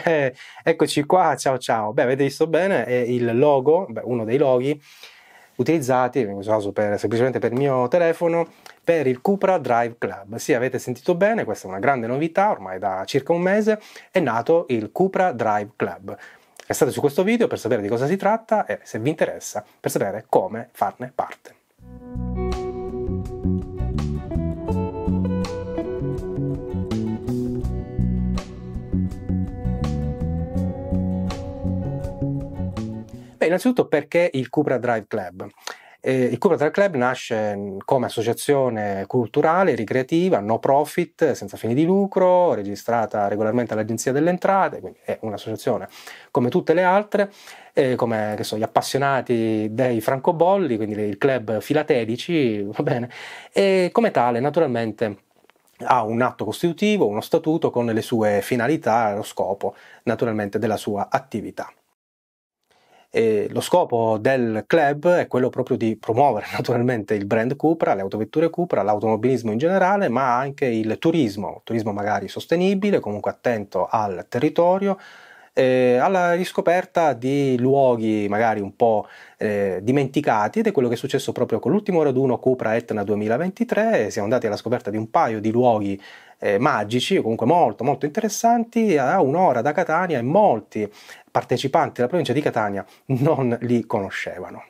Eccoci qua, ciao ciao. Beh, avete visto bene, è il logo, beh, uno dei loghi utilizzati, in per, semplicemente per il mio telefono, per il Cupra Drive Club. Sì, avete sentito bene, questa è una grande novità, ormai da circa un mese è nato il Cupra Drive Club. Restate su questo video per sapere di cosa si tratta e se vi interessa per sapere come farne parte. innanzitutto perché il Cupra Drive Club? Eh, il Cupra Drive Club nasce mm, come associazione culturale, ricreativa, no profit, senza fini di lucro, registrata regolarmente all'Agenzia delle Entrate, quindi è un'associazione come tutte le altre, eh, come so, gli appassionati dei francobolli, quindi il club filatelici, va bene, e come tale naturalmente ha un atto costitutivo, uno statuto con le sue finalità, lo scopo naturalmente della sua attività. E lo scopo del club è quello proprio di promuovere naturalmente il brand Cupra, le autovetture Cupra, l'automobilismo in generale, ma anche il turismo, turismo magari sostenibile, comunque attento al territorio, eh, alla riscoperta di luoghi magari un po' eh, dimenticati ed è quello che è successo proprio con l'ultimo raduno Cupra Etna 2023, siamo andati alla scoperta di un paio di luoghi eh, magici, comunque molto molto interessanti, a un'ora da Catania e molti partecipanti della provincia di Catania non li conoscevano.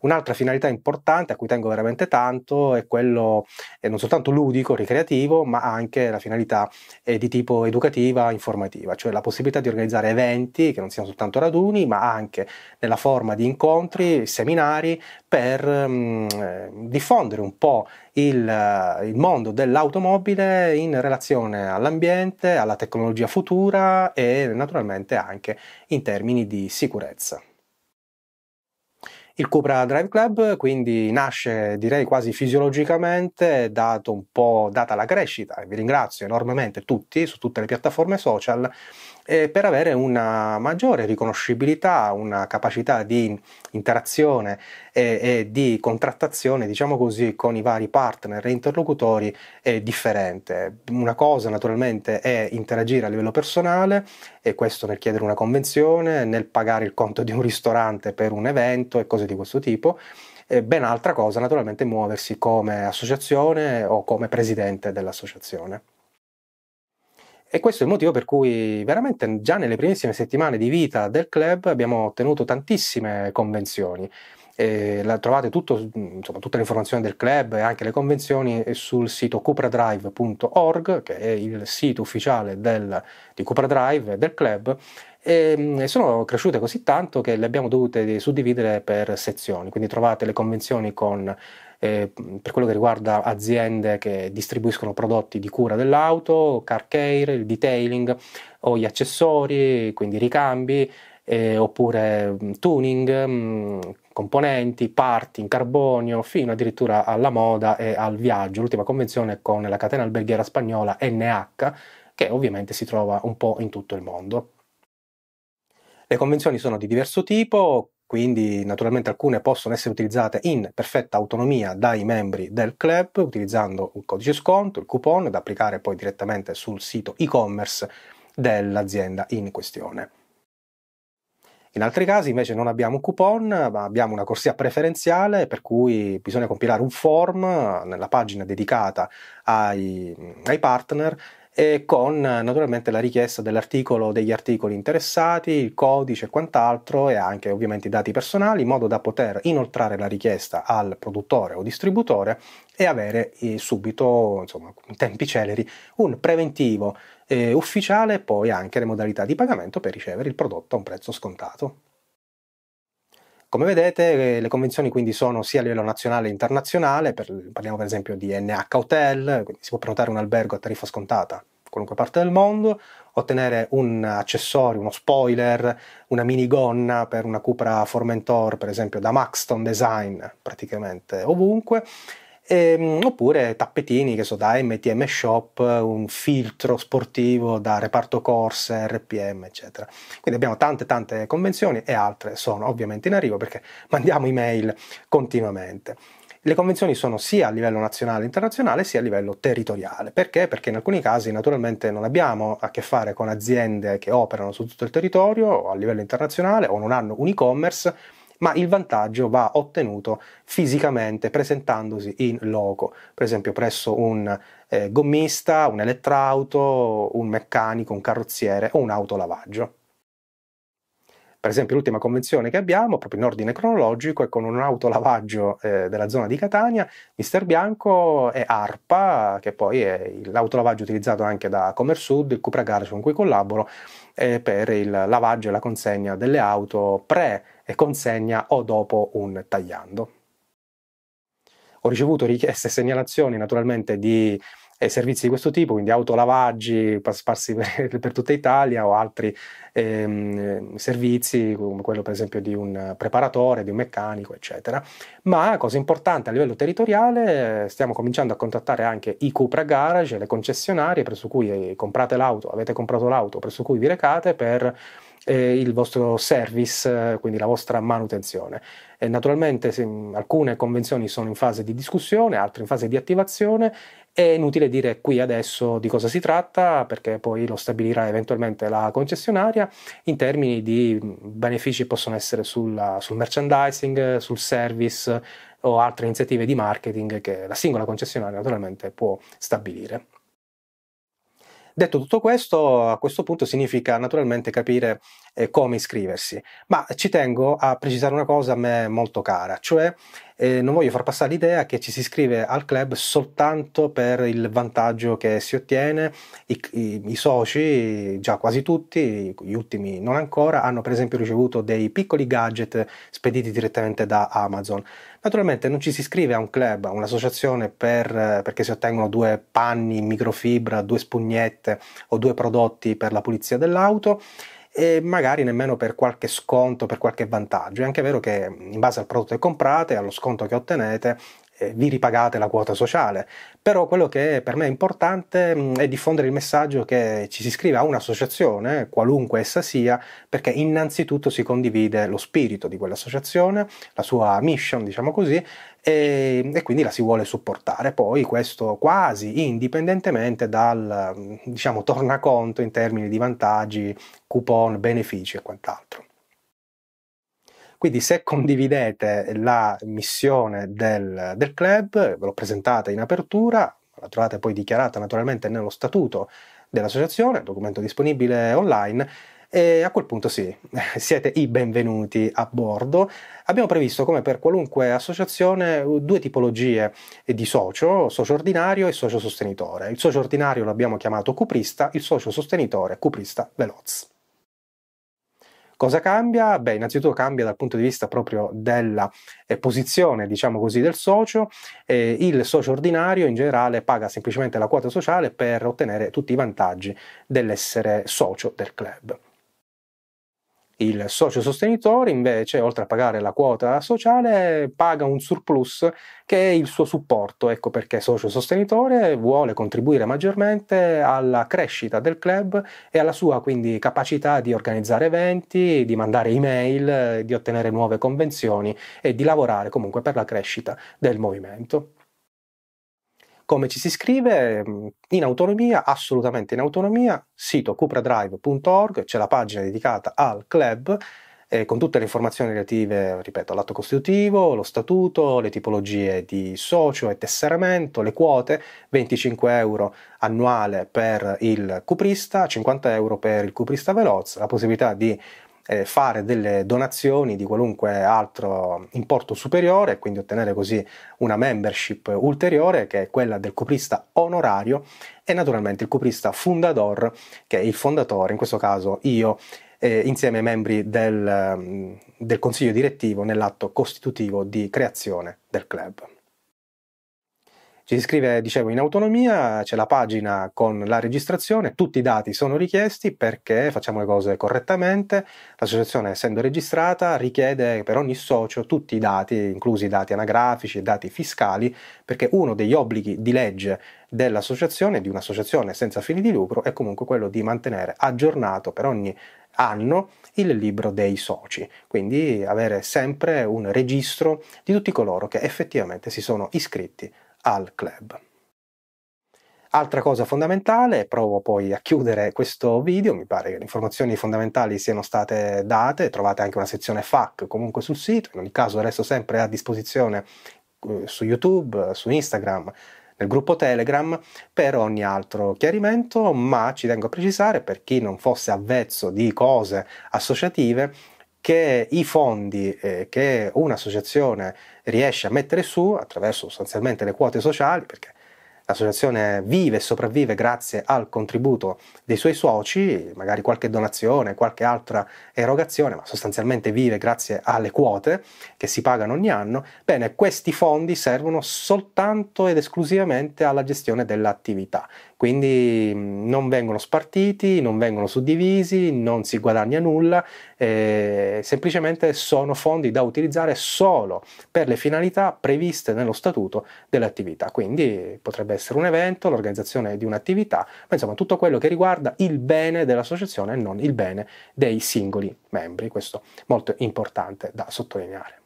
Un'altra finalità importante a cui tengo veramente tanto è quello eh, non soltanto ludico, ricreativo, ma anche la finalità eh, di tipo educativa, informativa, cioè la possibilità di organizzare eventi che non siano soltanto raduni, ma anche nella forma di incontri, seminari per mh, mm, diffondere un po' il, eh, il mondo dell'automobile in relazione all'ambiente, alla tecnologia futura e naturalmente anche in termini di sicurezza. Il Cupra Drive Club quindi nasce direi quasi fisiologicamente dato un po', data la crescita, e vi ringrazio enormemente tutti su tutte le piattaforme social eh, per avere una maggiore riconoscibilità, una capacità di interazione e, e di contrattazione, diciamo così, con i vari partner e interlocutori eh, differente. Una cosa naturalmente è interagire a livello personale, e questo nel chiedere una convenzione, nel pagare il conto di un ristorante per un evento e cose di questo tipo, ben altra cosa naturalmente muoversi come associazione o come presidente dell'associazione. E questo è il motivo per cui veramente già nelle primissime settimane di vita del club abbiamo ottenuto tantissime convenzioni. trovate tutto, mm, insomma, tutte le informazioni del club e anche le convenzioni sul sito cupradrive.org, che è il sito ufficiale del, di Cupra Drive del club, e mm, sono cresciute così tanto che le abbiamo dovute suddividere per sezioni, quindi trovate le convenzioni con eh, per quello che riguarda aziende che distribuiscono prodotti di cura dell'auto, car care, il detailing o gli accessori, quindi ricambi, eh, oppure mm, tuning, mh, mm, componenti, parti in carbonio, fino addirittura alla moda e al viaggio. L'ultima convenzione è con la catena alberghiera spagnola NH, che ovviamente si trova un po' in tutto il mondo. Le convenzioni sono di diverso tipo, quindi naturalmente alcune possono essere utilizzate in perfetta autonomia dai membri del club utilizzando un codice sconto, il coupon da applicare poi direttamente sul sito e-commerce dell'azienda in questione. In altri casi invece non abbiamo un coupon, ma abbiamo una corsia preferenziale per cui bisogna compilare un form nella pagina dedicata ai, ai partner e con naturalmente la richiesta dell'articolo degli articoli interessati, il codice e quant'altro e anche ovviamente i dati personali in modo da poter inoltrare la richiesta al produttore o distributore e avere eh, subito, insomma, in tempi celeri, un preventivo eh, ufficiale e poi anche le modalità di pagamento per ricevere il prodotto a un prezzo scontato. Come vedete eh, le convenzioni quindi sono sia a livello nazionale che internazionale, per, parliamo per esempio di NH Hotel, quindi si può prenotare un albergo a tariffa scontata qualunque parte del mondo, ottenere un accessorio, uno spoiler, una minigonna per una Cupra Formentor, per esempio da Maxton Design, praticamente ovunque ehm, oppure tappetini che so da MTM Shop, un filtro sportivo da reparto corse, RPM, eccetera. Quindi abbiamo tante tante convenzioni e altre sono ovviamente in arrivo perché mandiamo email continuamente. Le convenzioni sono sia a livello nazionale e internazionale sia a livello territoriale. Perché? Perché in alcuni casi naturalmente non abbiamo a che fare con aziende che operano su tutto il territorio o a livello internazionale o non hanno un e-commerce ma il vantaggio va ottenuto fisicamente presentandosi in loco, per esempio presso un eh, gommista, un elettrauto, un meccanico, un carrozziere o un autolavaggio. Per esempio l'ultima convenzione che abbiamo, proprio in ordine cronologico, è con un autolavaggio eh, della zona di Catania, Mister Bianco e ARPA, che poi è l'autolavaggio utilizzato anche da Comersud, il Cupra Garage con cui collaboro, eh, per il lavaggio e la consegna delle auto pre- e consegna o dopo un tagliando. Ho ricevuto richieste e segnalazioni naturalmente di eh, servizi di questo tipo, quindi autolavaggi sparsi per, per tutta Italia o altri ehm, servizi, come quello per esempio di un preparatore, di un meccanico, eccetera. Ma cosa importante a livello territoriale, stiamo cominciando a contattare anche i Cupra Garage, le concessionarie presso cui eh, comprate l'auto, avete comprato l'auto, presso cui vi recate per eh, il vostro service, eh, quindi la vostra manutenzione. E naturalmente se, alcune convenzioni sono in fase di discussione, altre in fase di attivazione. È inutile dire qui adesso di cosa si tratta, perché poi lo stabilirà eventualmente la concessionaria in termini di benefici possono essere sulla, sul merchandising, sul service o altre iniziative di marketing che la singola concessionaria naturalmente può stabilire. Detto tutto questo, a questo punto significa naturalmente capire eh, come iscriversi, ma ci tengo a precisare una cosa a me molto cara, cioè eh, non voglio far passare l'idea che ci si iscrive al club soltanto per il vantaggio che si ottiene. I, i, i soci, già quasi tutti, gli ultimi non ancora, hanno per esempio ricevuto dei piccoli gadget spediti direttamente da Amazon. Naturalmente non ci si iscrive a un club, a un'associazione per, eh, perché si ottengono due panni in microfibra, due spugnette o due prodotti per la pulizia dell'auto e magari nemmeno per qualche sconto, per qualche vantaggio. È anche vero che in base al prodotto che comprate, allo sconto che ottenete, eh, vi ripagate la quota sociale, però quello che per me è importante mm, è diffondere il messaggio che ci si iscrive a un'associazione, qualunque essa sia, perché innanzitutto si condivide lo spirito di quell'associazione, la sua mission, diciamo così, e, e quindi la si vuole supportare. Poi questo quasi indipendentemente dal mm, diciamo, tornaconto in termini di vantaggi, coupon, benefici e quant'altro. Quindi se condividete la missione del, del club, ve l'ho presentata in apertura, la trovate poi dichiarata naturalmente nello statuto dell'associazione, documento disponibile online, e a quel punto sì, siete i benvenuti a bordo. Abbiamo previsto, come per qualunque associazione, due tipologie di socio, socio ordinario e socio sostenitore. Il socio ordinario l'abbiamo chiamato cuprista, il socio sostenitore cuprista veloz. Cosa cambia? Beh, innanzitutto cambia dal punto di vista proprio della eh, posizione, diciamo così, del socio. Eh, il socio ordinario in generale paga semplicemente la quota sociale per ottenere tutti i vantaggi dell'essere socio del club. Il socio sostenitore invece, oltre a pagare la quota sociale, paga un surplus che è il suo supporto, ecco perché socio sostenitore vuole contribuire maggiormente alla crescita del club e alla sua quindi capacità di organizzare eventi, di mandare email, di ottenere nuove convenzioni e di lavorare comunque per la crescita del movimento. Come ci si scrive? Mm, in autonomia, assolutamente in autonomia, sito cupradrive.org, c'è la pagina dedicata al club eh, con tutte le informazioni relative, ripeto, all'atto costitutivo, lo statuto, le tipologie di socio e tesseramento, le quote, 25 euro annuale per il cuprista, 50 euro per il cuprista veloce, la possibilità di eh, fare delle donazioni di qualunque altro importo superiore e quindi ottenere così una membership ulteriore che è quella del coprista onorario e naturalmente il coprista fundador che è il fondatore, in questo caso io eh, insieme ai membri del, mm, del consiglio direttivo nell'atto costitutivo di creazione del club. Ci si iscrive, dicevo, in autonomia, c'è la pagina con la registrazione, tutti i dati sono richiesti perché facciamo le cose correttamente. L'associazione, essendo registrata, richiede per ogni socio tutti i dati, inclusi i dati anagrafici e dati fiscali, perché uno degli obblighi di legge dell'associazione, di un'associazione senza fini di lucro, è comunque quello di mantenere aggiornato per ogni anno il libro dei soci, quindi avere sempre un registro di tutti coloro che effettivamente si sono iscritti al club. Altra cosa fondamentale, provo poi a chiudere questo video, mi pare che le informazioni fondamentali siano state date, trovate anche una sezione FAC comunque sul sito, in ogni caso resto sempre a disposizione eh, su YouTube, su Instagram, nel gruppo Telegram per ogni altro chiarimento, ma ci tengo a precisare per chi non fosse avvezzo di cose associative che i fondi eh, che un'associazione riesce a mettere su attraverso sostanzialmente le quote sociali, perché l'associazione vive e sopravvive grazie al contributo dei suoi soci, magari qualche donazione, qualche altra erogazione, ma sostanzialmente vive grazie alle quote che si pagano ogni anno, bene, questi fondi servono soltanto ed esclusivamente alla gestione dell'attività quindi mm, non vengono spartiti, non vengono suddivisi, non si guadagna nulla, eh, semplicemente sono fondi da utilizzare solo per le finalità previste nello statuto dell'attività, quindi potrebbe essere un evento, l'organizzazione di un'attività, ma insomma tutto quello che riguarda il bene dell'associazione e non il bene dei singoli membri, questo è molto importante da sottolineare.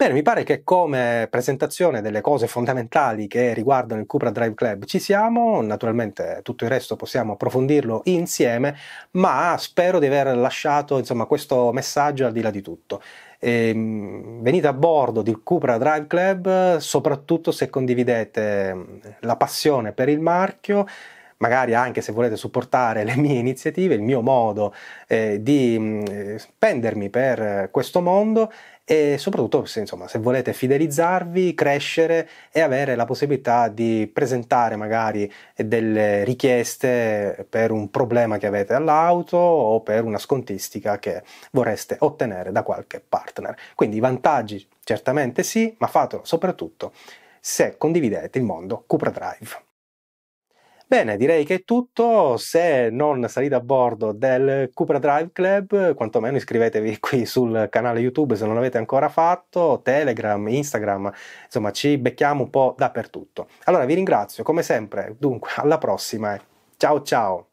Bene, mi pare che come presentazione delle cose fondamentali che riguardano il Cupra Drive Club ci siamo, naturalmente tutto il resto possiamo approfondirlo insieme, ma spero di aver lasciato insomma, questo messaggio al di là di tutto. E, ehm, venite a bordo del Cupra Drive Club, soprattutto se condividete mm, la passione per il marchio magari anche se volete supportare le mie iniziative, il mio modo eh, di mm, spendermi per questo mondo e soprattutto se, insomma, se volete fidelizzarvi, crescere e avere la possibilità di presentare magari delle richieste per un problema che avete all'auto o per una scontistica che vorreste ottenere da qualche partner. Quindi i vantaggi certamente sì, ma fatelo soprattutto se condividete il mondo Cupra Drive. Bene, direi che è tutto. Se non salite a bordo del Cupra Drive Club, quantomeno iscrivetevi qui sul canale YouTube se non l'avete ancora fatto, Telegram, Instagram, insomma ci becchiamo un po' dappertutto. Allora vi ringrazio come sempre, dunque alla prossima. Ciao ciao!